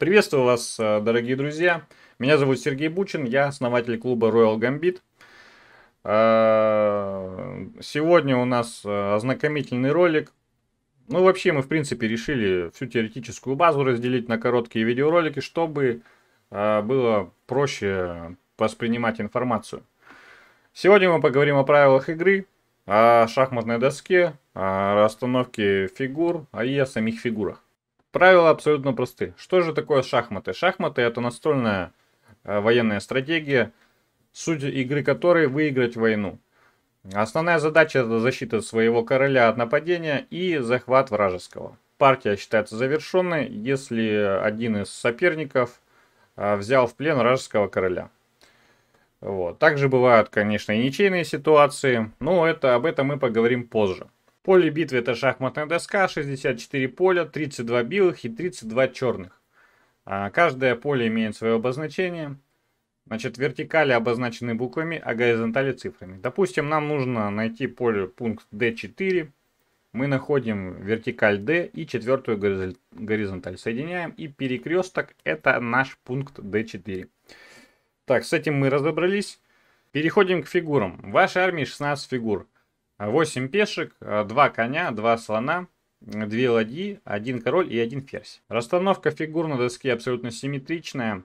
Приветствую вас, э, дорогие друзья. Меня зовут Сергей Бучин, я основатель клуба Royal Gambit. Э, сегодня у нас э, ознакомительный ролик. Ну, вообще, мы, в принципе, решили всю теоретическую базу разделить на короткие видеоролики, чтобы было проще воспринимать информацию. Сегодня мы поговорим о правилах игры, о шахматной доске, о расстановке фигур а и о самих фигурах. Правила абсолютно просты. Что же такое шахматы? Шахматы это настольная э, военная стратегия, суть игры которой выиграть войну. Основная задача это защита своего короля от нападения и захват вражеского. Партия считается завершенной, если один из соперников э, взял в плен вражеского короля. Вот. Также бывают, конечно, и ничейные ситуации, но это, об этом мы поговорим позже. Поле битвы это шахматная доска, 64 поля, 32 белых и 32 черных. А каждое поле имеет свое обозначение. Значит, вертикали обозначены буквами, а горизонтали цифрами. Допустим, нам нужно найти поле пункт D4. Мы находим вертикаль D и четвертую горизонталь. Соединяем и перекресток это наш пункт D4. Так, с этим мы разобрались. Переходим к фигурам. В вашей армии 16 фигур. 8 пешек, 2 а, коня, 2 слона, 2 ладьи, 1 король и 1 ферзь. Расстановка фигур на доске абсолютно симметричная.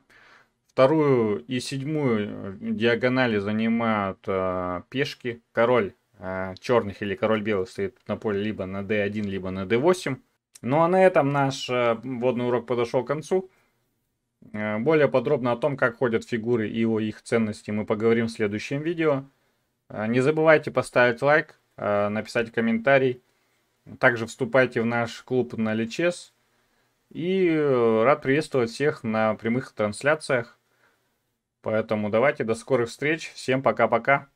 Вторую и седьмую э, диагонали занимают э, пешки. Король э, черных или король белых стоит на поле либо на d1, либо на d8. Ну а на этом наш э, водный урок подошел к концу. Э, более подробно о том, как ходят фигуры и о их ценности мы поговорим в следующем видео. Э, не забывайте поставить лайк, Э, написать комментарий. Также вступайте в наш клуб на Личес. И э, рад приветствовать всех на прямых трансляциях. Поэтому давайте до скорых встреч. Всем пока-пока.